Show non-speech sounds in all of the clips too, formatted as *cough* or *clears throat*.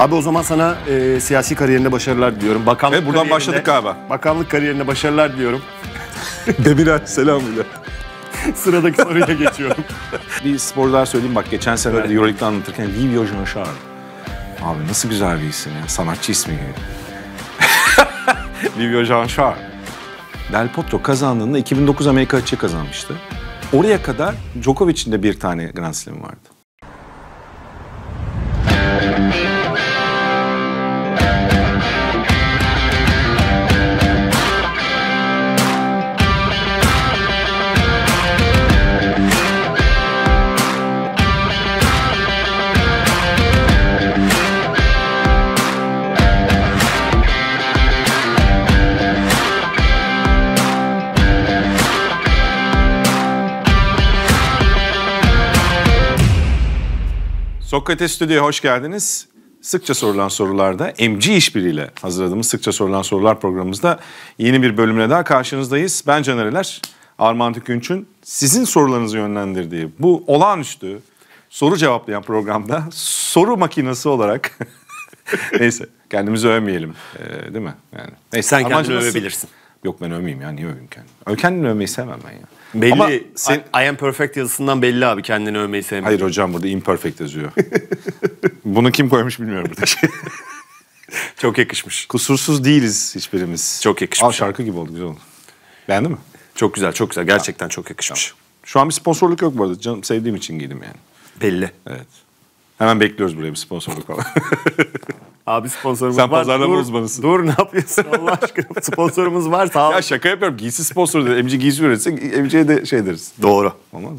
Abi o zaman sana e, siyasi kariyerinde başarılar diliyorum. Bakanlık evet, buradan başladık galiba. Bakanlık kariyerinde başarılar diliyorum. *laughs* Demirel selamıyla. Sıradaki soruya geçiyorum. *laughs* bir spor daha söyleyeyim bak geçen senelerde evet. Euroleague'de anlatırken Livio Jonşar. Abi nasıl güzel bir isim ya. Sanatçı ismi gibi. *laughs* Livio Jonşar. Del Potro kazandığında 2009 Amerika açığı kazanmıştı. Oraya kadar Djokovic'in de bir tane Grand Slam vardı. Sokrates Stüdyo'ya hoş geldiniz. Sıkça sorulan sorularda emci işbiriyle hazırladığımız sıkça sorulan sorular programımızda yeni bir bölümle daha karşınızdayız. Ben Caner Eler, Armağan Tükünç'ün sizin sorularınızı yönlendirdiği bu olağanüstü soru cevaplayan programda soru makinesi olarak *laughs* neyse kendimizi övmeyelim ee, değil mi? Yani. Neyse, Sen kendini övebilirsin. Yok ben övmeyeyim ya niye öveyim kendimi? Kendimi övmeyi sevmem ben ya. Belli. Ama sen... I, am perfect yazısından belli abi kendini övmeyi sevmiyor. Hayır hocam burada imperfect yazıyor. *laughs* Bunu kim koymuş bilmiyorum burada. *laughs* Çok yakışmış. Kusursuz değiliz hiçbirimiz. Çok yakışmış. Al şarkı gibi oldu güzel oldu. Beğendin mi? Çok güzel çok güzel. Gerçekten tamam. çok yakışmış. Tamam. Şu an bir sponsorluk yok bu arada. Canım sevdiğim için giydim yani. Belli. Evet. Hemen bekliyoruz buraya bir sponsorluk falan. *laughs* Abi sponsorumuz Sen var. Sen pazarlama dur, uzmanısın. Dur ne yapıyorsun *laughs* Allah aşkına? Sponsorumuz var sağ ol. Ya şaka yapıyorum. Giysi sponsoru dedi. Emici giysi üretsin. Emici'ye de şey deriz. Doğru. Olmaz mı?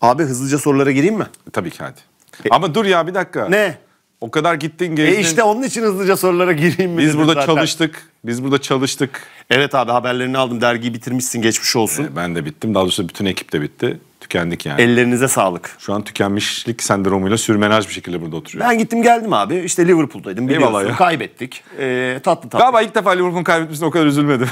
Abi hızlıca sorulara gireyim mi? E, tabii ki hadi. E, Ama dur ya bir dakika. Ne? O kadar gittin gezdin. E işte onun için hızlıca sorulara gireyim mi? Biz burada zaten. çalıştık. Biz burada çalıştık. Evet abi haberlerini aldım. Dergiyi bitirmişsin. Geçmiş olsun. E, ben de bittim. Daha doğrusu bütün ekip de bitti tükendik yani. Ellerinize sağlık. Şu an tükenmişlik sendromuyla sürmenaj bir şekilde burada oturuyor. Ben gittim geldim abi. İşte Liverpool'daydım biliyorsun. Kaybettik. Ee, tatlı tatlı. Galiba ilk defa Liverpool'un kaybetmesine o kadar üzülmedim.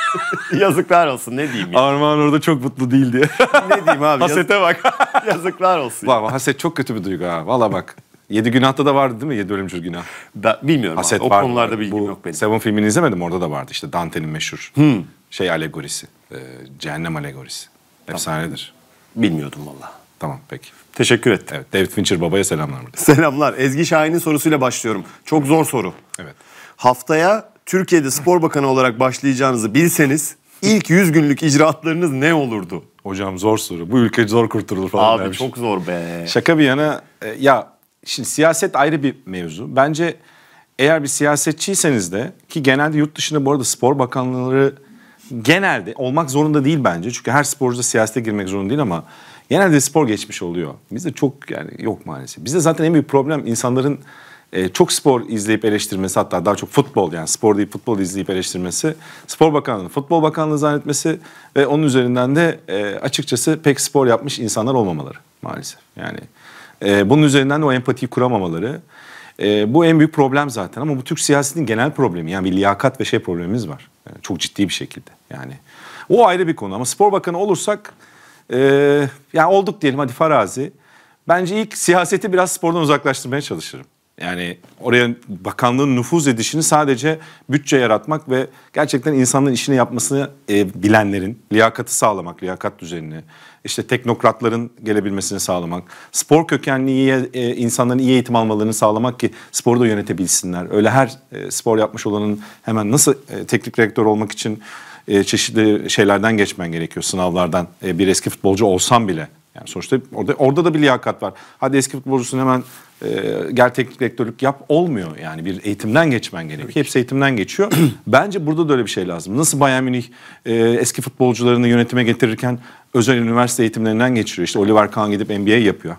*laughs* Yazıklar olsun ne diyeyim ya. Armağan orada çok mutlu değildi. ne diyeyim abi. Hasete bak. *laughs* Yazıklar olsun. Valla haset çok kötü bir duygu ha. Valla bak. Yedi günahta da vardı değil mi? Yedi ölümcül günah. Ben, bilmiyorum Haset abi. O vardı. konularda bilgim Bu, yok benim. Seven filmini izlemedim orada da vardı İşte Dante'nin meşhur hmm. şey alegorisi. E, cehennem alegorisi. Efsanedir. Tamam. Bilmiyordum valla. Tamam peki. Teşekkür ettim. Evet, David Fincher babaya selamlar. Selamlar. Ezgi Şahin'in sorusuyla başlıyorum. Çok zor soru. Evet. Haftaya Türkiye'de spor bakanı olarak başlayacağınızı bilseniz ilk 100 günlük icraatlarınız ne olurdu? Hocam zor soru. Bu ülke zor kurtulur falan Abi demiş. çok zor be. Şaka bir yana e, ya şimdi siyaset ayrı bir mevzu. Bence eğer bir siyasetçiyseniz de ki genelde yurt dışında bu arada spor bakanları genelde olmak zorunda değil bence. Çünkü her sporcu da siyasete girmek zorunda değil ama genelde spor geçmiş oluyor. Bizde çok yani yok maalesef. Bizde zaten en büyük problem insanların e, çok spor izleyip eleştirmesi hatta daha çok futbol yani spor değil futbol izleyip eleştirmesi. Spor Bakanlığı, Futbol Bakanlığı zannetmesi ve onun üzerinden de e, açıkçası pek spor yapmış insanlar olmamaları maalesef. Yani e, bunun üzerinden de o empatiyi kuramamaları. E, bu en büyük problem zaten ama bu Türk siyasetinin genel problemi. Yani bir liyakat ve şey problemimiz var. Yani ee, çok ciddi bir şekilde yani. O ayrı bir konu ama spor bakanı olursak e, yani olduk diyelim hadi farazi. Bence ilk siyaseti biraz spordan uzaklaştırmaya çalışırım. Yani oraya bakanlığın nüfuz edişini sadece bütçe yaratmak ve gerçekten insanların işini yapmasını e, bilenlerin liyakatı sağlamak, liyakat düzenini, işte teknokratların gelebilmesini sağlamak, spor kökenli iyi, e, insanların iyi eğitim almalarını sağlamak ki sporu da yönetebilsinler. Öyle her e, spor yapmış olanın hemen nasıl e, teknik direktör olmak için e, çeşitli şeylerden geçmen gerekiyor, sınavlardan. E, bir eski futbolcu olsam bile yani sonuçta orada orada da bir liyakat var. Hadi eski futbolcusun hemen e, gel teknik direktörlük yap olmuyor. Yani bir eğitimden geçmen gerekiyor. Tabii. Hepsi eğitimden geçiyor. *clears throat* Bence burada da öyle bir şey lazım. Nasıl Bayern Münih e, eski futbolcularını yönetime getirirken özel üniversite eğitimlerinden geçiriyor. İşte Oliver Kahn gidip NBA yapıyor.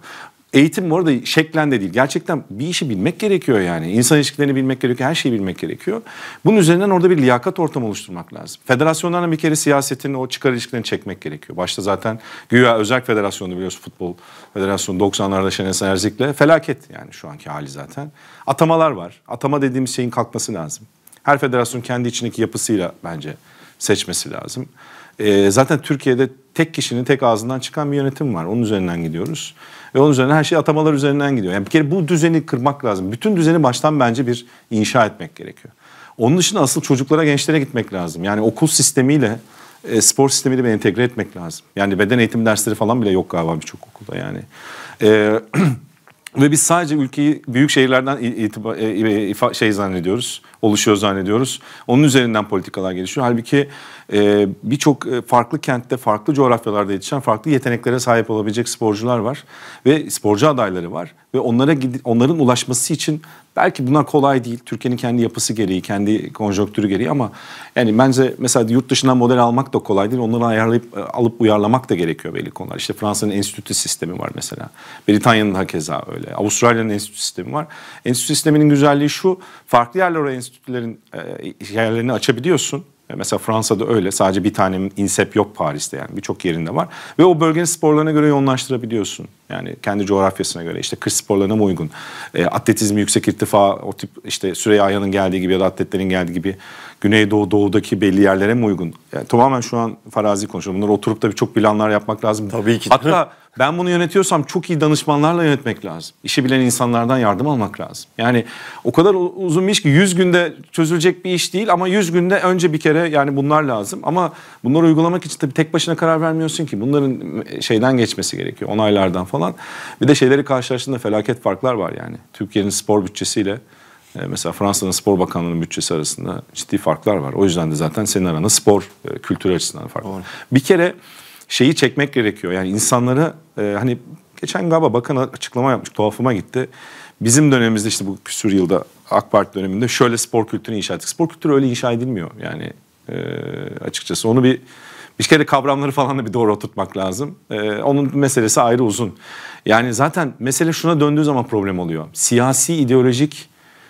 Eğitim bu arada şeklen de değil. Gerçekten bir işi bilmek gerekiyor yani. İnsan ilişkilerini bilmek gerekiyor. Her şeyi bilmek gerekiyor. Bunun üzerinden orada bir liyakat ortamı oluşturmak lazım. Federasyonlarla bir kere siyasetin o çıkar ilişkilerini çekmek gerekiyor. Başta zaten güya özel Federasyonu biliyorsun futbol federasyonu 90'larda Şener Erzik'le felaket yani şu anki hali zaten. Atamalar var. Atama dediğimiz şeyin kalkması lazım. Her federasyon kendi içindeki yapısıyla bence seçmesi lazım. E, zaten Türkiye'de tek kişinin tek ağzından çıkan bir yönetim var. Onun üzerinden gidiyoruz. Ve onun üzerine her şey atamalar üzerinden gidiyor. Yani bir kere bu düzeni kırmak lazım. Bütün düzeni baştan bence bir inşa etmek gerekiyor. Onun için asıl çocuklara, gençlere gitmek lazım. Yani okul sistemiyle e, spor sistemiyle bir entegre etmek lazım. Yani beden eğitim dersleri falan bile yok galiba birçok okulda yani. E, *clears throat* Ve biz sadece ülkeyi büyük şehirlerden itibar, e, e, şey zannediyoruz, oluşuyor zannediyoruz. Onun üzerinden politikalar gelişiyor. Halbuki e, birçok farklı kentte, farklı coğrafyalarda yetişen farklı yeteneklere sahip olabilecek sporcular var ve sporcu adayları var ve onlara onların ulaşması için belki bunlar kolay değil. Türkiye'nin kendi yapısı gereği, kendi konjonktürü gereği ama yani bence mesela yurt dışından model almak da kolay değil. Onları ayarlayıp e, alıp uyarlamak da gerekiyor belli konular. İşte Fransa'nın enstitü sistemi var mesela. Britanya'nın da keza öyle. Avustralya'nın enstitü sistemi var. Enstitü sisteminin güzelliği şu. Farklı yerlere enstitülerin e, yerlerini açabiliyorsun e, mesela Fransa'da öyle. Sadece bir tane insep yok Paris'te yani. Birçok yerinde var. Ve o bölgenin sporlarına göre yoğunlaştırabiliyorsun. Yani kendi coğrafyasına göre. işte kış sporlarına mı uygun? E, atletizmi yüksek irtifa, o tip işte Süreyya Aya'nın geldiği gibi ya da atletlerin geldiği gibi Güneydoğu, Doğu'daki belli yerlere mi uygun? Yani tamamen şu an farazi konuşuyorum. Bunları oturup da çok planlar yapmak lazım. Tabii ki. Hatta ben bunu yönetiyorsam çok iyi danışmanlarla yönetmek lazım. İşi bilen insanlardan yardım almak lazım. Yani o kadar uzun bir iş ki 100 günde çözülecek bir iş değil ama 100 günde önce bir kere yani bunlar lazım. Ama bunları uygulamak için tabii tek başına karar vermiyorsun ki. Bunların e, şeyden geçmesi gerekiyor. Onaylardan falan. Bir de şeyleri karşılaştığında felaket farklar var yani. Türkiye'nin spor bütçesiyle e, mesela Fransa'nın spor bakanlığının bütçesi arasında ciddi farklar var. O yüzden de zaten senin arana spor e, kültürü açısından fark var. Bir kere şeyi çekmek gerekiyor. Yani insanları e, hani geçen galiba bakan açıklama yapmış tuhafıma gitti. Bizim dönemimizde işte bu küsur yılda AK Parti döneminde şöyle spor kültürü inşa ettik. Spor kültürü öyle inşa edilmiyor yani açıkçası. Onu bir bir kere kavramları falan da bir doğru oturtmak lazım. Ee, onun meselesi ayrı uzun. Yani zaten mesele şuna döndüğü zaman problem oluyor. Siyasi, ideolojik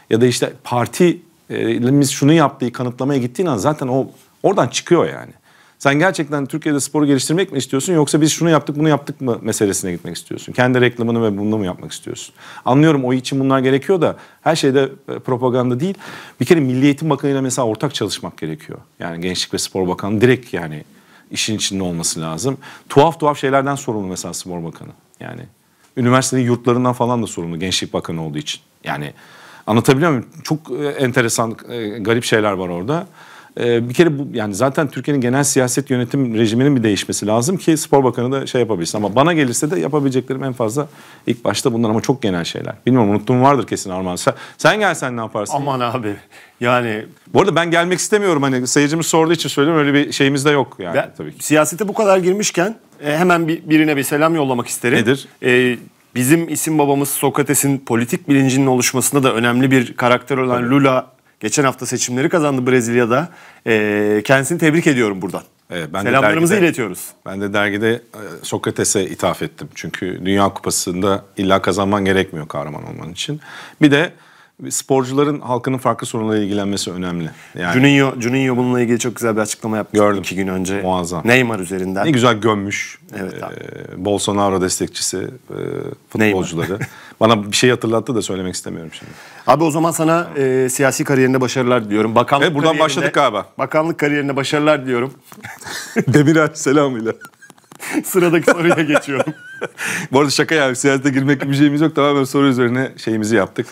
ya da işte partimiz şunu yaptığı kanıtlamaya gittiğin an zaten o oradan çıkıyor yani. Sen gerçekten Türkiye'de sporu geliştirmek mi istiyorsun yoksa biz şunu yaptık bunu yaptık mı meselesine gitmek istiyorsun? Kendi reklamını ve bunu mu yapmak istiyorsun? Anlıyorum o için bunlar gerekiyor da her şeyde e, propaganda değil. Bir kere Milli Eğitim Bakanı ile mesela ortak çalışmak gerekiyor. Yani Gençlik ve Spor Bakanı direkt yani işin içinde olması lazım. Tuhaf tuhaf şeylerden sorumlu mesela Spor Bakanı. Yani üniversitenin yurtlarından falan da sorumlu Gençlik Bakanı olduğu için. Yani Anlatabiliyor muyum? Çok e, enteresan, e, garip şeyler var orada. E, bir kere bu yani zaten Türkiye'nin genel siyaset yönetim rejiminin bir değişmesi lazım ki spor bakanı da şey yapabilsin. Ama bana gelirse de yapabileceklerim en fazla ilk başta bunlar ama çok genel şeyler. Bilmiyorum unuttuğum vardır kesin Armağan. Sen, gelsen ne yaparsın? Aman abi yani. Bu arada ben gelmek istemiyorum hani seyircimiz sorduğu için söylüyorum öyle bir şeyimiz de yok yani ben, tabii ki. Siyasete bu kadar girmişken hemen bir, birine bir selam yollamak isterim. Nedir? Ee, bizim isim babamız Sokrates'in politik bilincinin oluşmasında da önemli bir karakter olan Tabii. Lula geçen hafta seçimleri kazandı Brezilya'da. E, kendisini tebrik ediyorum buradan. Evet, ben Selamlarımızı de dergide, iletiyoruz. Ben de dergide e, Sokrates'e ithaf ettim. Çünkü Dünya Kupası'nda illa kazanman gerekmiyor kahraman olman için. Bir de sporcuların halkının farklı sorunlarıyla ilgilenmesi önemli. Yani Juninho, Juninho bununla ilgili çok güzel bir açıklama yaptı. Gördüm. iki gün önce. Muazzam. Neymar üzerinden. Ne güzel gömmüş. Evet abi. E, Bolsonaro destekçisi e, futbolcuları. *laughs* Bana bir şey hatırlattı da söylemek istemiyorum şimdi. Abi o zaman sana e, siyasi kariyerinde başarılar diliyorum. Bakanlık E buradan başladık galiba. Bakanlık kariyerinde başarılar diliyorum. *laughs* Demirel selamıyla. *laughs* Sıradaki soruya geçiyorum. *laughs* Bu arada şaka ya, siyasete girmek gibi bir şeyimiz yok. Tamamen soru üzerine şeyimizi yaptık.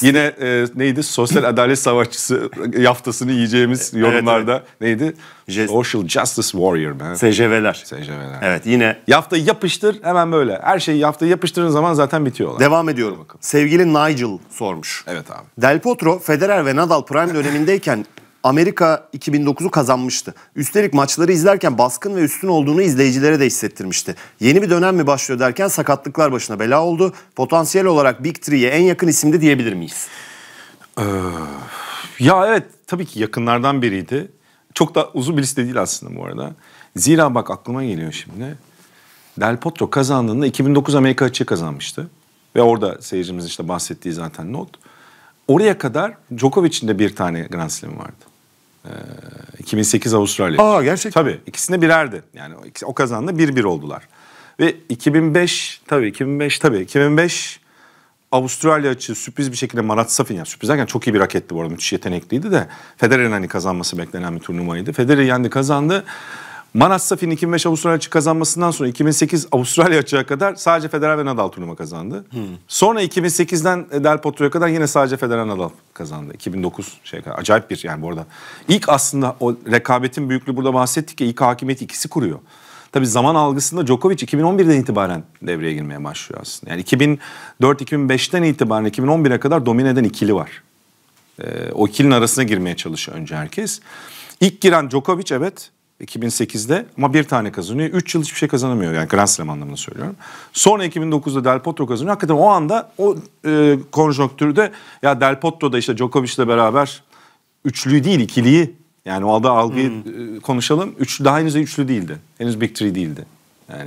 Yine e, neydi? Sosyal adalet savaşçısı *laughs* yaftasını yiyeceğimiz e, yorumlarda neydi? Jest- Social Justice Warrior mı? SJV'ler. SJV'ler. Evet yine Yaftayı yapıştır hemen böyle. Her şeyi yaftayı yapıştırın zaman zaten bitiyor olay. devam ediyorum. bakın. Sevgili Nigel sormuş. evet abi. Del Potro, Federer ve Nadal prime dönemindeyken Amerika 2009'u kazanmıştı. Üstelik maçları izlerken baskın ve üstün olduğunu izleyicilere de hissettirmişti. Yeni bir dönem mi başlıyor derken sakatlıklar başına bela oldu. Potansiyel olarak Big Three'ye en yakın isimdi diyebilir miyiz? Ee, ya evet tabii ki yakınlardan biriydi. Çok da uzun bir liste değil aslında bu arada. Zira bak aklıma geliyor şimdi. Del Potro kazandığında 2009 Amerika açığı kazanmıştı. Ve orada seyircimiz işte bahsettiği zaten not. Oraya kadar Djokovic'in de bir tane Grand Slamı vardı. 2008 ee, Avustralya. Aa gerçekten. Tabii ikisinde birerdi. Yani o kazandı bir bir oldular. Ve 2005 tabii 2005 tabii 2005 Avustralya açı sürpriz bir şekilde Marat Safin yani sürpriz derken çok iyi bir raketti bu arada müthiş yetenekliydi de Federer'in hani kazanması beklenen bir turnuvaydı. Federer yendi kazandı. Manas Safin 2005 Avustralya açık kazanmasından sonra 2008 Avustralya açığa kadar sadece Federer ve Nadal turnuva kazandı. Hmm. Sonra 2008'den e, Del Potro'ya kadar yine sadece Federer Nadal kazandı. 2009 şey kadar. Acayip bir yani bu arada. İlk aslında o rekabetin büyüklüğü burada bahsettik ya ilk hakimiyet ikisi kuruyor. Tabii zaman algısında Djokovic 2011'den itibaren devreye girmeye başlıyor aslında. Yani 2004-2005'ten itibaren 2011'e kadar domine eden ikili var. Ee, o ikilinin arasına girmeye çalışıyor önce herkes. İlk giren Djokovic evet 2008'de ama bir tane kazanıyor. 3 yıl hiçbir şey kazanamıyor yani Grand Slam anlamında söylüyorum. Sonra 2009'da Del Potro kazanıyor. Hakikaten o anda o e, konjonktürde ya Del Potro da işte Djokovic'le beraber üçlü değil ikiliyi yani o adı algıyı hmm. e, konuşalım. Üç, daha henüz de üçlü değildi. Henüz Big Three değildi. Yani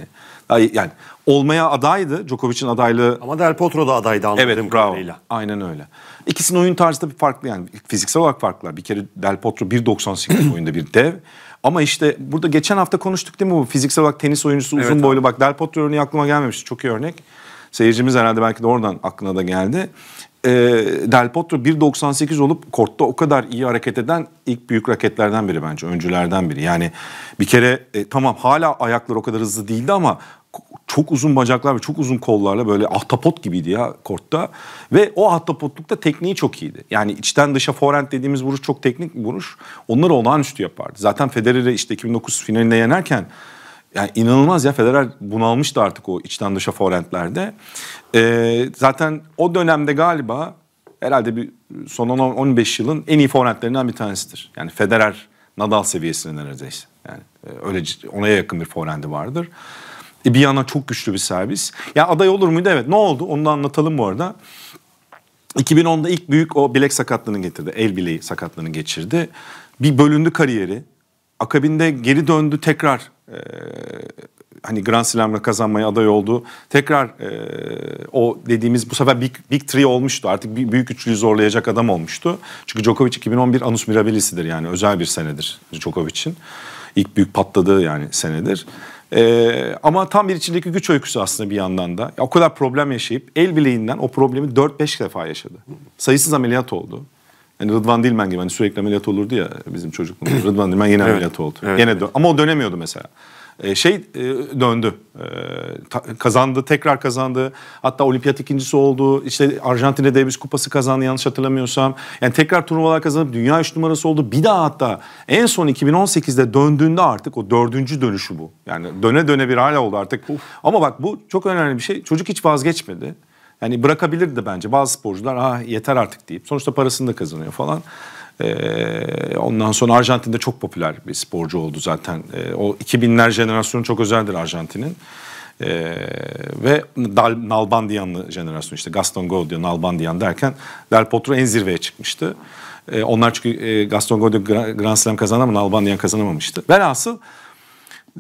yani olmaya adaydı. Djokovic'in adaylığı. Ama Del Potro da adaydı anladığım evet, bravo. kadarıyla. Aynen öyle. İkisinin oyun tarzı da bir farklı yani fiziksel olarak farklılar. Bir kere Del Potro 1.98 boyunda bir dev. Ama işte burada geçen hafta konuştuk değil mi bu fiziksel olarak tenis oyuncusu uzun evet, boylu abi. bak Del Potro örneği aklıma gelmemişti çok iyi örnek. Seyircimiz herhalde belki de oradan aklına da geldi. E, Del Potro 1.98 olup kortta o kadar iyi hareket eden ilk büyük raketlerden biri bence. Öncülerden biri. Yani bir kere e, tamam hala ayaklar o kadar hızlı değildi ama çok uzun bacaklar ve çok uzun kollarla böyle ahtapot gibiydi ya kortta. Ve o ahtapotlukta tekniği çok iyiydi. Yani içten dışa forehand dediğimiz vuruş çok teknik bir vuruş. Onları olağanüstü yapardı. Zaten Federer'i işte 2009 finalinde yenerken yani inanılmaz ya Federer bunalmıştı artık o içten dışa forehandlerde. Ee, zaten o dönemde galiba herhalde bir son 15 yılın en iyi forehandlerinden bir tanesidir. Yani Federer Nadal seviyesinde neredeyse. Yani e, öyle ona yakın bir forehand'i vardır. E, bir yana çok güçlü bir servis. Ya aday olur muydu? Evet. Ne oldu? Onu da anlatalım bu arada. 2010'da ilk büyük o bilek sakatlığını getirdi. El bileği sakatlığını geçirdi. Bir bölündü kariyeri. Akabinde geri döndü tekrar e, hani Grand Slam'la kazanmaya aday oldu. Tekrar e, o dediğimiz bu sefer Big, Big Three olmuştu. Artık bir, büyük üçlüyü zorlayacak adam olmuştu. Çünkü Djokovic 2011 Anus Mirabilis'idir yani özel bir senedir Djokovic'in. İlk büyük patladığı yani senedir. Ee, ama tam bir içindeki güç öyküsü aslında bir yandan da. O kadar problem yaşayıp el bileğinden o problemi 4-5 defa yaşadı. Sayısız ameliyat oldu. Yani Rıdvan Dilmen gibi hani sürekli ameliyat olurdu ya bizim çocukluğumuz. Rıdvan Dilmen yine ameliyat oldu. Evet, yine evet. ama o dönemiyordu mesela. Ee, şey e, döndü. Ee, kazandı, tekrar kazandı. Hatta olimpiyat ikincisi oldu. İşte Arjantin'e Davis Kupası kazandı yanlış hatırlamıyorsam. Yani tekrar turnuvalar kazanıp dünya üç numarası oldu. Bir daha hatta en son 2018'de döndüğünde artık o dördüncü dönüşü bu. Yani döne döne bir hale oldu artık. Of. Ama bak bu çok önemli bir şey. Çocuk hiç vazgeçmedi. Yani bırakabilirdi bence. Bazı sporcular ah yeter artık deyip sonuçta parasını da kazanıyor falan. Ee, ondan sonra Arjantin'de çok popüler bir sporcu oldu zaten. Ee, o 2000'ler jenerasyonu çok özeldir Arjantin'in. Ee, ve Dal, Nalbandianlı jenerasyon işte Gaston Gaudio, Nalbandian derken Del Potro en zirveye çıkmıştı. Ee, onlar çünkü e, Gaston Gaudio Grand Slam kazandı ama Nalbandian kazanamamıştı. Velhasıl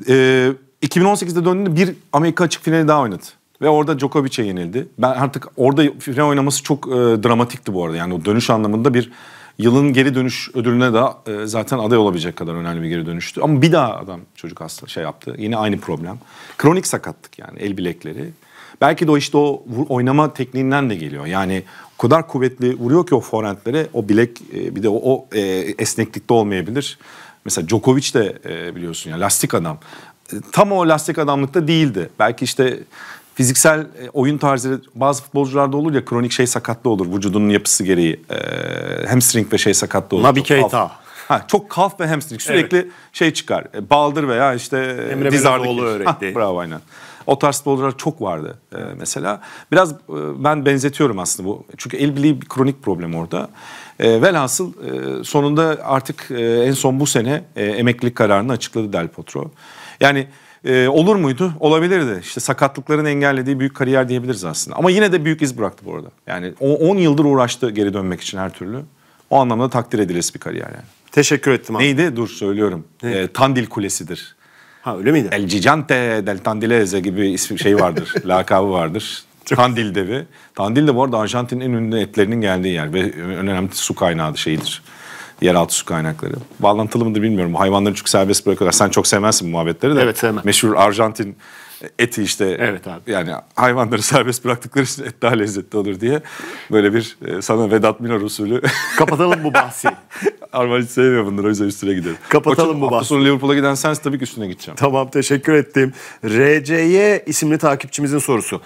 e, 2018'de döndüğünde bir Amerika açık finali daha oynadı. Ve orada Djokovic'e yenildi. Ben artık orada final oynaması çok e, dramatikti bu arada. Yani o dönüş anlamında bir Yılın geri dönüş ödülüne de e, zaten aday olabilecek kadar önemli bir geri dönüştü. Ama bir daha adam çocuk hasta şey yaptı. Yine aynı problem. Kronik sakatlık yani el bilekleri. Belki de o işte o oynama tekniğinden de geliyor. Yani o kadar kuvvetli vuruyor ki o forehandlere o bilek e, bir de o, o e, esneklikte olmayabilir. Mesela Djokovic de e, biliyorsun ya lastik adam. E, tam o lastik adamlıkta değildi. Belki işte fiziksel e, oyun tarzı bazı futbolcularda olur ya kronik şey sakatlı olur vücudunun yapısı gereği. E, hamstring ve şey sakatlı olur. Nabi Keita. Ha, çok kalf ve hamstring sürekli evet. şey çıkar. E, baldır veya işte Emre diz ağırlık. öğretti. Ha, bravo aynen. O tarz futbolcular çok vardı e, mesela. Biraz e, ben benzetiyorum aslında bu. Çünkü el bileği bir kronik problem orada. E, velhasıl e, sonunda artık e, en son bu sene e, emeklilik kararını açıkladı Del Potro. Yani e, olur muydu? Olabilirdi. İşte sakatlıkların engellediği büyük kariyer diyebiliriz aslında. Ama yine de büyük iz bıraktı bu arada. Yani 10 yıldır uğraştı geri dönmek için her türlü. O anlamda takdir edilesi bir kariyer yani. Teşekkür ettim abi. Neydi? Dur söylüyorum. Neydi? Ee, Tandil Kulesi'dir. Ha öyle miydi? El Gigante del Tandilese gibi ismi şey vardır, *laughs* lakabı vardır. Tandil devi. Tandil de bu arada Arjantin'in en ünlü etlerinin geldiği yer ve önemli su kaynağı şeyidir yeraltı su kaynakları. Bağlantılı mıdır bilmiyorum. Hayvanları çok serbest bırakıyorlar. Sen çok sevmezsin bu muhabbetleri de. Evet sevmem. Meşhur Arjantin eti işte evet abi. yani hayvanları serbest bıraktıkları için et daha lezzetli olur diye böyle bir e, sana Vedat Milor usulü. *laughs* Kapatalım bu bahsi. Arman hiç sevmiyor bunları o yüzden üstüne gidelim. Kapatalım Koçun, bu bahsi. Hafta sonu Liverpool'a giden sensin tabii ki üstüne gideceğim. Tamam teşekkür ettim. RCY isimli takipçimizin sorusu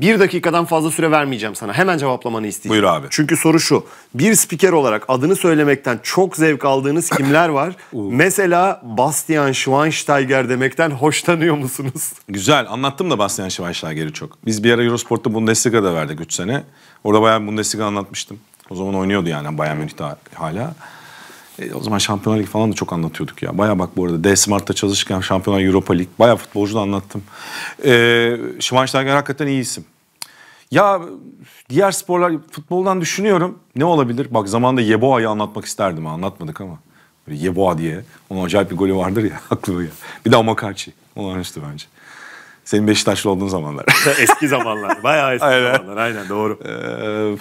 bir dakikadan fazla süre vermeyeceğim sana. Hemen cevaplamanı isteyeceğim. Buyur abi. Çünkü soru şu. Bir spiker olarak adını söylemekten çok zevk aldığınız *laughs* kimler var? Mesela Bastian Schweinsteiger demekten hoşlanıyor musunuz? Güzel. Anlattım da Bastian Schweinsteiger'i çok. Biz bir ara Eurosport'ta Bundesliga'da verdik 3 sene. Orada bayağı Bundesliga anlatmıştım. O zaman oynuyordu yani Bayern Münih hala. E, o zaman Şampiyonlar Ligi falan da çok anlatıyorduk ya. Baya bak bu arada D Smart'ta çalışırken Şampiyonlar Europa Lig. Baya futbolcu da anlattım. E, Schweinsteiger hakikaten iyi isim. Ya diğer sporlar futboldan düşünüyorum. Ne olabilir? Bak zamanda Yeboa'yı anlatmak isterdim Anlatmadık ama. Böyle Yeboa diye. Onun acayip bir golü vardır ya. *laughs* Aklıma ya. Bir de Amakachi. Olağanüstü bence. Senin Beşiktaşlı olduğun zamanlar. *laughs* eski zamanlar. Bayağı eski aynen. zamanlar. Aynen doğru. Ee,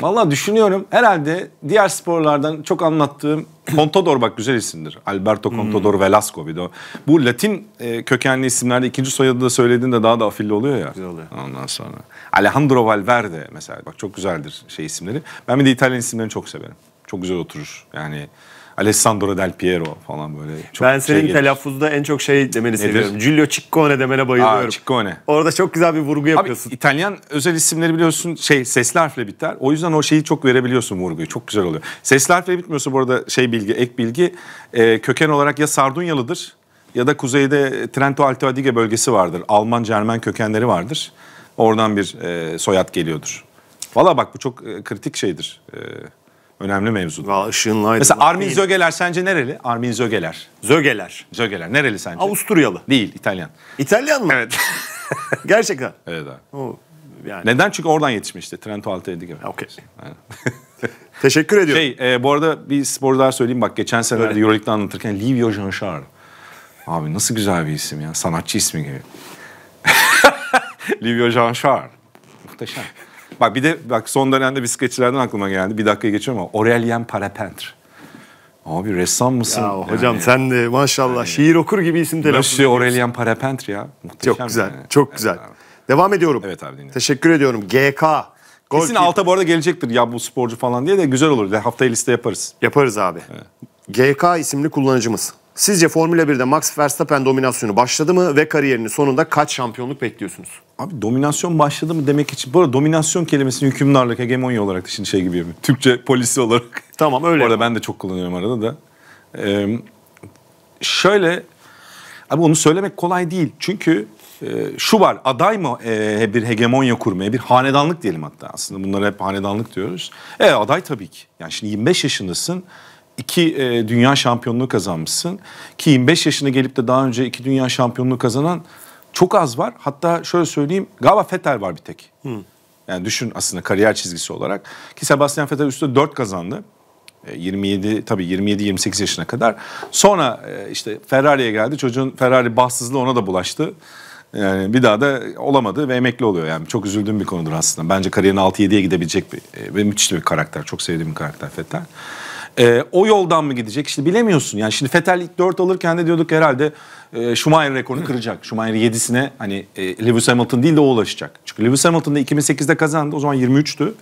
Valla düşünüyorum. Herhalde diğer sporlardan çok anlattığım *clears throat* Contador bak güzel isimdir. Alberto hmm. Contador hmm. Velasco bir de o. Bu Latin e, kökenli isimlerde ikinci soyadı da söylediğinde daha da afilli oluyor ya. Güzel oluyor. Ondan sonra. Alejandro Valverde mesela bak çok güzeldir şey isimleri. Ben bir de İtalyan isimlerini çok severim. Çok güzel oturur. Yani Alessandro Del Piero falan böyle. Çok ben şey senin şey telaffuzda en çok şey demeni Nedir? seviyorum. Giulio Ciccone demene bayılıyorum. Aa, Ciccone. Orada çok güzel bir vurgu yapıyorsun. Abi, İtalyan özel isimleri biliyorsun şey sesli harfle biter. O yüzden o şeyi çok verebiliyorsun vurguyu. Çok güzel oluyor. Sesli harfle bitmiyorsa bu arada şey bilgi, ek bilgi e, köken olarak ya Sardunyalıdır ya da kuzeyde Trento Alto Adige bölgesi vardır. Alman Cermen kökenleri vardır. Oradan bir e, soyad geliyordur. Valla bak bu çok e, kritik şeydir. E, Önemli mevzu. Valla ışığınla Mesela Armin değil. Zögeler sence nereli? Armin Zögeler. Zögeler. Zögeler nereli sence? Avusturyalı. Değil, İtalyan. İtalyan mı? Evet. *laughs* Gerçekten. Evet abi. O, yani. Neden? Çünkü oradan yetişmiş işte. Trento Altay'daki gibi. Okey. *laughs* Teşekkür ediyorum. Şey, e, bu arada bir spor daha söyleyeyim. Bak geçen senelerde evet. Euroleague'de anlatırken Livio Janchar. Abi nasıl güzel bir isim ya. Sanatçı ismi gibi. *laughs* Livio Janchar. Muhteşem. Bak bir de bak son dönemde bisikletçilerden aklıma geldi. Bir dakikaya geçiyorum ama Aurelien Parapentre. Abi ressam mısın? Ya, yani, hocam sen de maşallah yani, şiir okur gibi isim telaffuz ediyorsun. Aurelien Parapentre ya. Muhteşem çok güzel, yani. çok güzel. Evet, Devam ediyorum. Evet abi dinliyorum. Teşekkür ediyorum. GK. Gol Kesin alta bu arada gelecektir ya bu sporcu falan diye de güzel olur. Haftaya liste yaparız. Yaparız abi. Evet. GK isimli kullanıcımız. Sizce Formula 1'de Max Verstappen dominasyonu başladı mı ve kariyerinin sonunda kaç şampiyonluk bekliyorsunuz? Abi dominasyon başladı mı demek için. Bu arada dominasyon kelimesini hükümdarlık, hegemonya olarak da şimdi şey gibi yapayım. Türkçe polisi olarak. Tamam öyle. Bu arada ben de çok kullanıyorum arada da. Ee, şöyle, abi onu söylemek kolay değil. Çünkü e, şu var, aday mı e, bir hegemonya kurmaya, bir hanedanlık diyelim hatta aslında. Bunlara hep hanedanlık diyoruz. E aday tabii ki. Yani şimdi 25 yaşındasın iki e, dünya şampiyonluğu kazanmışsın. Ki 25 yaşına gelip de daha önce iki dünya şampiyonluğu kazanan çok az var. Hatta şöyle söyleyeyim galiba Fetel var bir tek. Hı. Hmm. Yani düşün aslında kariyer çizgisi olarak. Ki Sebastian Vettel üstü 4 kazandı. 27 e, tabii 27-28 yaşına kadar. Sonra e, işte Ferrari'ye geldi. Çocuğun Ferrari bahtsızlığı ona da bulaştı. Yani bir daha da olamadı ve emekli oluyor. Yani çok üzüldüğüm bir konudur aslında. Bence kariyerin 6-7'ye gidebilecek bir e, ve müthiş bir karakter. Çok sevdiğim bir karakter Fettel. E, o yoldan mı gidecek? İşte bilemiyorsun. Yani şimdi Fetel ilk 4 alırken de diyorduk herhalde e, Schumacher rekorunu kıracak. Schumacher 7'sine hani e, Lewis Hamilton değil de o ulaşacak. Çünkü Lewis Hamilton da 2008'de kazandı. O zaman 23'tü.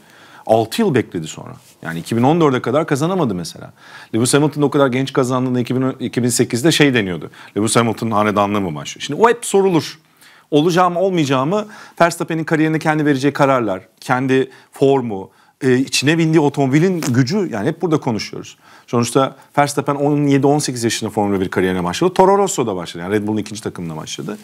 6 yıl bekledi sonra. Yani 2014'e kadar kazanamadı mesela. Lewis Hamilton o kadar genç kazandığında 2008'de şey deniyordu. Lewis Hamilton hanedanlığı mı başlıyor? Şimdi o hep sorulur. Olacağım olmayacağımı Verstappen'in kariyerine kendi vereceği kararlar, kendi formu, e, içine bindiği otomobilin gücü yani hep burada konuşuyoruz. Sonuçta Verstappen 17-18 yaşında Formula 1 kariyerine başladı. Toro Rosso'da başladı. Yani Red Bull'un ikinci takımına başladı.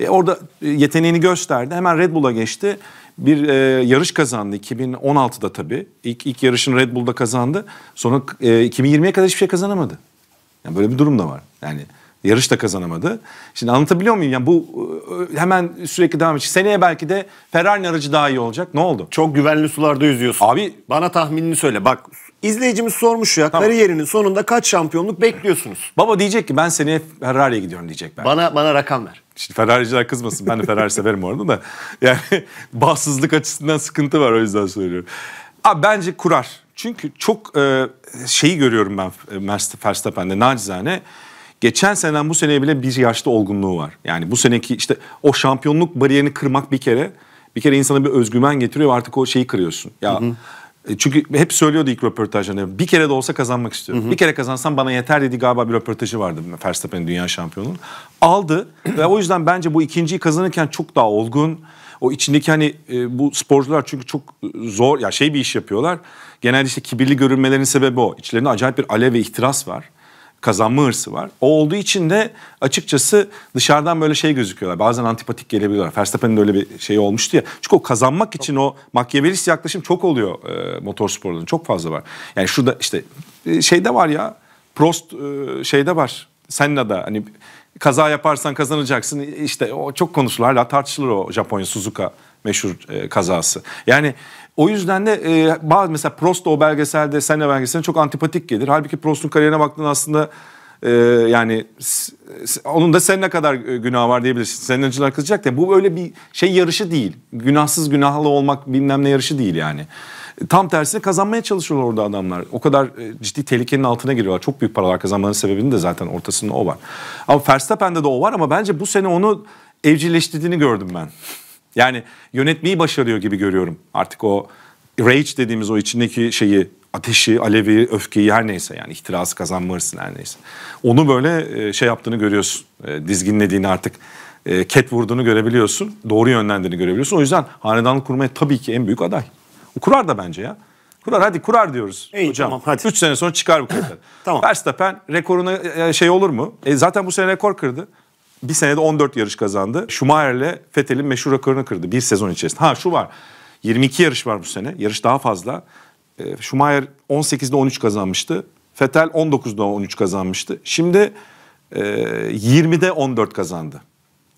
E, orada e, yeteneğini gösterdi. Hemen Red Bull'a geçti. Bir e, yarış kazandı 2016'da tabii. İlk, ilk yarışını Red Bull'da kazandı. Sonra e, 2020'ye kadar hiçbir şey kazanamadı. Yani böyle bir durum da var. Yani Yarış da kazanamadı. Şimdi anlatabiliyor muyum? Yani bu e, hemen sürekli devam edecek. Seneye belki de Ferrari aracı daha iyi olacak. Ne oldu? Çok güvenli sularda yüzüyorsun. Abi bana tahminini söyle. Bak izleyicimiz sormuş ya tamam. kariyerinin sonunda kaç şampiyonluk bekliyorsunuz? Baba diyecek ki ben seneye Ferrari'ye gidiyorum diyecek ben. Bana bana rakam ver. Şimdi Ferrari'ciler kızmasın. Ben de Ferrari *laughs* severim orada da. Yani *laughs* bağımsızlık açısından sıkıntı var o yüzden söylüyorum. Abi bence kurar. Çünkü çok e, şeyi görüyorum ben e, Verstappen'de nacizane geçen seneden bu seneye bile bir yaşlı olgunluğu var. Yani bu seneki işte o şampiyonluk bariyerini kırmak bir kere bir kere insana bir özgüven getiriyor artık o şeyi kırıyorsun. Ya hı hı. E, çünkü hep söylüyordu ilk röportajlarında hani, bir kere de olsa kazanmak istiyorum. Hı hı. Bir kere kazansam bana yeter dedi galiba bir röportajı vardı Verstappen'in dünya şampiyonunun. Aldı *clears throat* ve o yüzden bence bu ikinciyi kazanırken çok daha olgun. O içindeki hani e, bu sporcular çünkü çok zor ya şey bir iş yapıyorlar. Genelde işte kibirli görünmelerin sebebi o. İçlerinde acayip bir alev ve ihtiras var kazanma hırsı var. O olduğu için de açıkçası dışarıdan böyle şey gözüküyorlar. Bazen antipatik gelebiliyorlar. Verstappen'in öyle bir şey olmuştu ya. Çünkü o kazanmak için o makyavelist yaklaşım çok oluyor e, motorsporların. Çok fazla var. Yani şurada işte e, şeyde var ya. Prost e, şeyde var. Senna'da hani kaza yaparsan kazanacaksın. İşte o çok konuşulur. Hala tartışılır o Japonya Suzuka meşhur e, kazası. Yani o yüzden de e, bazı mesela Prost o belgeselde, Senna belgeselinde çok antipatik gelir. Halbuki Prost'un kariyerine baktığında aslında e, yani onun da Senna kadar e, günah var diyebilirsin. Senna'cılar kızacak da bu öyle bir şey yarışı değil. Günahsız günahlı olmak bilmem ne yarışı değil yani. Tam tersine kazanmaya çalışıyorlar orada adamlar. O kadar e, ciddi tehlikenin altına giriyorlar. Çok büyük paralar kazanmanın sebebini de zaten ortasında o var. Ama Verstappen'de de o var ama bence bu sene onu evcilleştirdiğini gördüm ben. Yani yönetmeyi başarıyor gibi görüyorum. Artık o rage dediğimiz o içindeki şeyi, ateşi, alevi, öfkeyi her neyse yani ihtirası kazanma hırsını her neyse. Onu böyle e, şey yaptığını görüyorsun. E, dizginlediğini artık e, ket vurduğunu görebiliyorsun. Doğru yönlendiğini görebiliyorsun. O yüzden hanedanlık kurmaya tabii ki en büyük aday. Kurar da bence ya. Kurar hadi kurar diyoruz İyi, hocam. Tamam, hadi. 3 sene sonra çıkar bu kadar. *clears throat* tamam. Verstappen rekoruna şey olur mu? E, zaten bu sene rekor kırdı. Bir senede 14 yarış kazandı. Schumacher'le Fethel'in meşhur rekorunu kırdı bir sezon içerisinde. Ha şu var. 22 yarış var bu sene. Yarış daha fazla. E, Schumacher 18'de 13 kazanmıştı. Fethel 19'da 13 kazanmıştı. Şimdi e, 20'de 14 kazandı.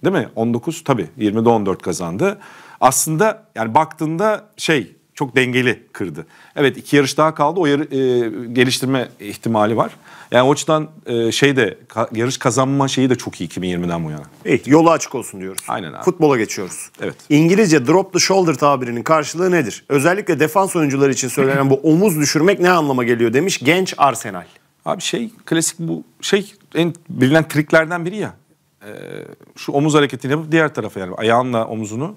Değil mi? 19 tabii 20'de 14 kazandı. Aslında yani baktığında şey çok dengeli kırdı. Evet iki yarış daha kaldı. O yarı, e, geliştirme ihtimali var. Yani o açıdan e, şey de ka, yarış kazanma şeyi de çok iyi 2020'den bu yana. İyi, yolu açık olsun diyoruz. Aynen abi. Futbola geçiyoruz. Evet. İngilizce drop the shoulder tabirinin karşılığı nedir? Özellikle defans oyuncuları için söylenen bu omuz düşürmek ne anlama geliyor demiş genç Arsenal. Abi şey klasik bu şey en bilinen triklerden biri ya. E, şu omuz hareketini yapıp diğer tarafa yani ayağınla omuzunu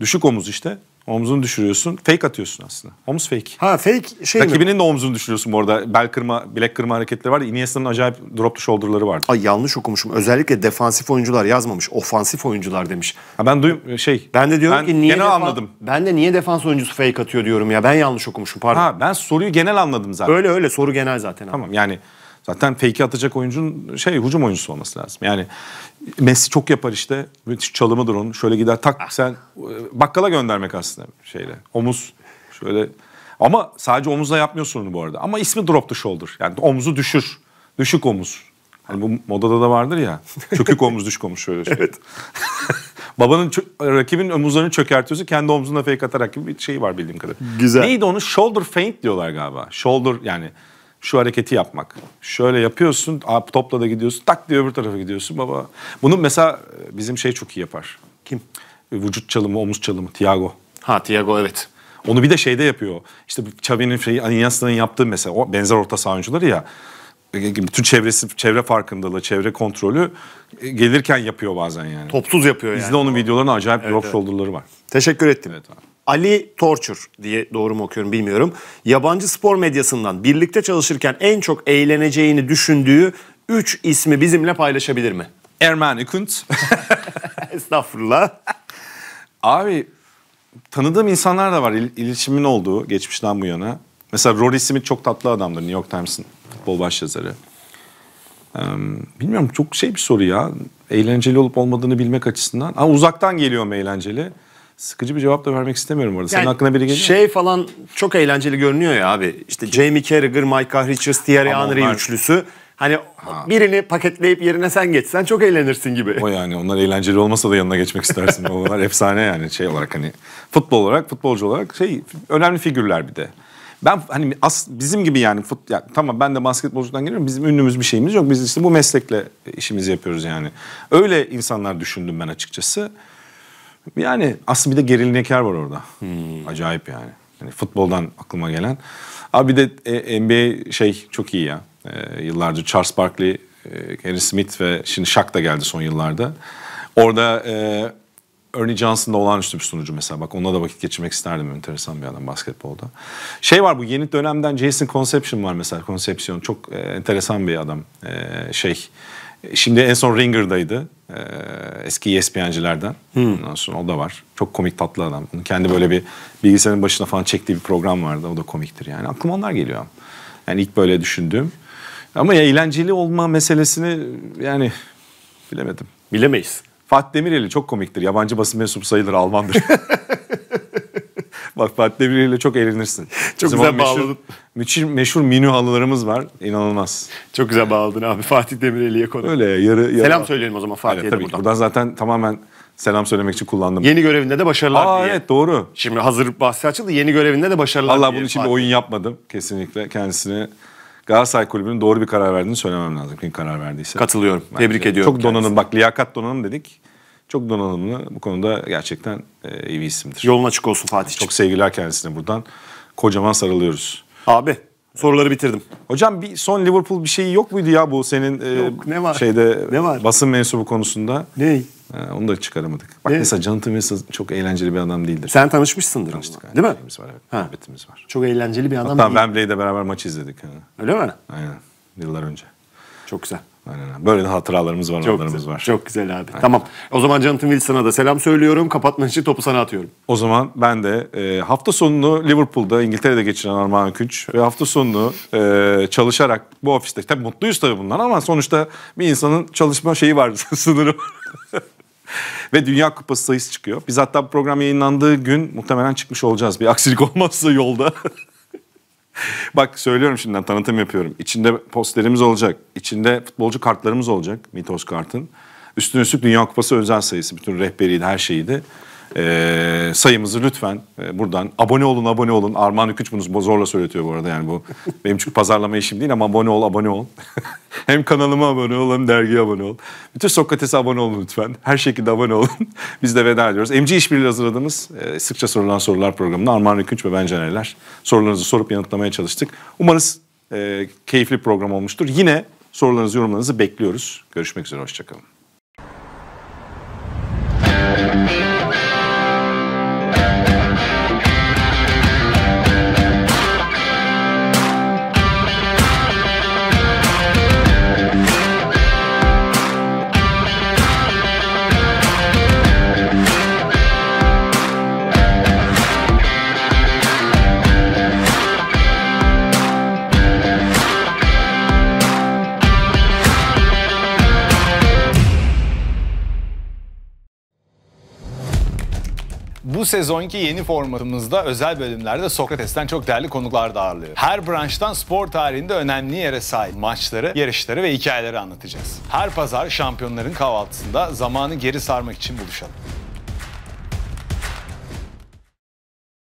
düşük omuz işte Omzunu düşürüyorsun. Fake atıyorsun aslında. Omuz fake. Ha fake şey Rakibinin mi? de omzunu düşürüyorsun bu arada. Bel kırma, bilek kırma hareketleri vardı. Iniesta'nın acayip drop to shoulder'ları vardı. Ay yanlış okumuşum. Özellikle defansif oyuncular yazmamış. Ofansif oyuncular demiş. Ha ben duyum şey. Ben de diyorum ben ki niye genel anladım. Ben de niye defans oyuncusu fake atıyor diyorum ya. Ben yanlış okumuşum pardon. Ha ben soruyu genel anladım zaten. Öyle öyle soru genel zaten. Abi. Tamam yani Zaten fake atacak oyuncunun şey hücum oyuncusu olması lazım. Yani Messi çok yapar işte. Müthiş çalımıdır onun. Şöyle gider tak ah. sen e, bakkala göndermek aslında şeyle. Omuz şöyle ama sadece omuzla yapmıyorsun onu bu arada. Ama ismi drop the shoulder. Yani omuzu düşür. Düşük omuz. Hani bu modada da vardır ya. Çökük omuz düşük omuz şöyle. *laughs* şöyle. evet. *laughs* Babanın rakibin omuzlarını çökertiyorsa kendi omzuna fake atarak gibi bir şey var bildiğim kadarıyla. Güzel. Neydi onu? Shoulder faint diyorlar galiba. Shoulder yani şu hareketi yapmak. Şöyle yapıyorsun, topla da gidiyorsun, tak diye öbür tarafa gidiyorsun baba. Bunu mesela e, bizim şey çok iyi yapar. Kim? Vücut çalımı, omuz çalımı, Thiago. Ha Thiago evet. Onu bir de şeyde yapıyor. İşte Xavi'nin şeyi, Iniesta'nın yaptığı mesela o benzer orta saha oyuncuları ya. E, e, bütün çevresi, çevre farkındalığı, çevre kontrolü gelirken yapıyor bazen yani. Topsuz yapıyor yani. Bizde onun videolarını acayip evet, drop evet. shoulder'ları var. Teşekkür ettim. Evet abi. Ali Torçur diye doğru mu okuyorum bilmiyorum. Yabancı spor medyasından birlikte çalışırken en çok eğleneceğini düşündüğü 3 ismi bizimle paylaşabilir mi? Erman Ekunt. *laughs* Estağfurullah. Abi tanıdığım insanlar da var il- iletişimin olduğu geçmişten bu yana. Mesela Rory Smith çok tatlı adamdır New York Times'ın futbol başyazarı. Ee, bilmiyorum çok şey bir soru ya. Eğlenceli olup olmadığını bilmek açısından. Ama uzaktan geliyorum eğlenceli. Sıkıcı bir cevap da vermek istemiyorum orada. Yani Senin aklına biri geliyor Şey mu? falan çok eğlenceli görünüyor ya abi. İşte Jamie Carragher, Micah Richards, Thierry Henry onlar... üçlüsü. Hani ha. birini paketleyip yerine sen geçsen çok eğlenirsin gibi. O yani onlar eğlenceli olmasa da yanına geçmek istersin. onlar efsane yani şey olarak hani futbol olarak, futbolcu olarak şey önemli figürler bir de. Ben hani as, bizim gibi yani fut, ya, tamam ben de basketbolcudan geliyorum. Bizim ünlümüz bir şeyimiz yok. Biz işte bu meslekle işimizi yapıyoruz yani. Öyle insanlar düşündüm ben açıkçası. Yani aslında bir de gerilnekar var orada. Hmm. Acayip yani. yani. Futboldan aklıma gelen. Abi bir de e, NBA şey çok iyi ya. E, yıllarca Charles Barkley, e, Smith ve şimdi Shaq da geldi son yıllarda. Orada e, Ernie da olağanüstü bir sunucu mesela. Bak onunla da vakit geçirmek isterdim. Enteresan bir adam basketbolda. Şey var bu yeni dönemden Jason Conception var mesela. Conception çok e, enteresan bir adam. E, şey Şimdi en son Ringer'daydı. eski ESPN'cilerden. Hmm. Ondan sonra o da var. Çok komik tatlı adam. Kendi böyle bir bilgisayarın başına falan çektiği bir program vardı. O da komiktir yani. Aklıma onlar geliyor. Yani ilk böyle düşündüğüm. Ama eğlenceli olma meselesini yani bilemedim. Bilemeyiz. Fatih Demirel'i çok komiktir. Yabancı basın mensubu sayılır Almandır. *laughs* *laughs* Bak Fatih ile çok eğlenirsin. Çok Bizim güzel bağladın. Meşhur, meşhur mini halılarımız var. İnanılmaz. Çok güzel bağladın abi Fatih Demirel'e konu. Öyle yarı, yarı... Selam söyleyelim o zaman Fatih'e de buradan. Buradan zaten tamamen selam söylemek için kullandım. Yeni görevinde de başarılar Aa, diye. evet doğru. Şimdi hazır bahsi açıldı. Yeni görevinde de başarılar Allah bunun için Fatih. bir oyun yapmadım kesinlikle. Kendisini Galatasaray Kulübü'nün doğru bir karar verdiğini söylemem lazım. Kim karar verdiyse. Katılıyorum. Bence. Tebrik ediyorum. Çok donanım kendisine. bak liyakat donanım dedik çok donanımlı bu konuda gerçekten e, iyi bir isimdir. Yolun açık olsun Fatih. Çok sevgiler kendisine buradan. Kocaman sarılıyoruz. Abi soruları bitirdim. Hocam bir son Liverpool bir şeyi yok muydu ya bu senin e, ne var? şeyde ne var? basın mensubu konusunda? Ney? Ee, onu da çıkaramadık. Bak ne? mesela Jonathan Wilson çok eğlenceli bir adam değildir. Sen tanışmışsındır Tanıştık, onunla. Değil mi? Şeyimiz var, evet. Ha. Muhabbetimiz var. Çok eğlenceli bir adam Hatta değil. Hatta Wembley'de beraber maç izledik. Yani. Öyle mi? Aynen. Yıllar önce. Çok güzel. Aynen. Böyle de hatıralarımız var, çok güzel, var. Çok güzel abi. Aynen. Tamam. O zaman Jonathan Wilson'a da selam söylüyorum. Kapatmak için topu sana atıyorum. O zaman ben de e, hafta sonunu Liverpool'da, İngiltere'de geçiren Armağan Künç ve hafta sonunu e, çalışarak bu ofiste. Tabii mutluyuz tabii bundan ama sonuçta bir insanın çalışma şeyi *laughs* var, sınırı *laughs* ve Dünya Kupası sayısı çıkıyor. Biz hatta program yayınlandığı gün muhtemelen çıkmış olacağız. Bir aksilik *laughs* olmazsa yolda. *laughs* Bak söylüyorum şimdiden tanıtım yapıyorum. İçinde posterimiz olacak. İçinde futbolcu kartlarımız olacak. Mitos kartın. Üstüne üstlük Dünya Kupası özel sayısı. Bütün rehberiydi her şeydi e, sayımızı lütfen e, buradan abone olun abone olun. Armağan Hüküç bunu zorla söyletiyor bu arada yani bu *laughs* benim çünkü pazarlama işim değil ama abone ol abone ol. *laughs* hem kanalıma abone ol hem dergiye abone ol. Bütün Sokrates'e abone olun lütfen. Her şekilde abone olun. *laughs* Biz de veda ediyoruz. MC İşbirliği hazırladığımız e, sıkça sorulan sorular programında Armağan Hüküç ve ben Canerler sorularınızı sorup yanıtlamaya çalıştık. Umarız e, keyifli program olmuştur. Yine sorularınızı yorumlarınızı bekliyoruz. Görüşmek üzere hoşçakalın. Bu sezonki yeni formatımızda özel bölümlerde Sokrates'ten çok değerli konuklar da ağırlıyor. Her branştan spor tarihinde önemli yere sahip maçları, yarışları ve hikayeleri anlatacağız. Her pazar şampiyonların kahvaltısında zamanı geri sarmak için buluşalım.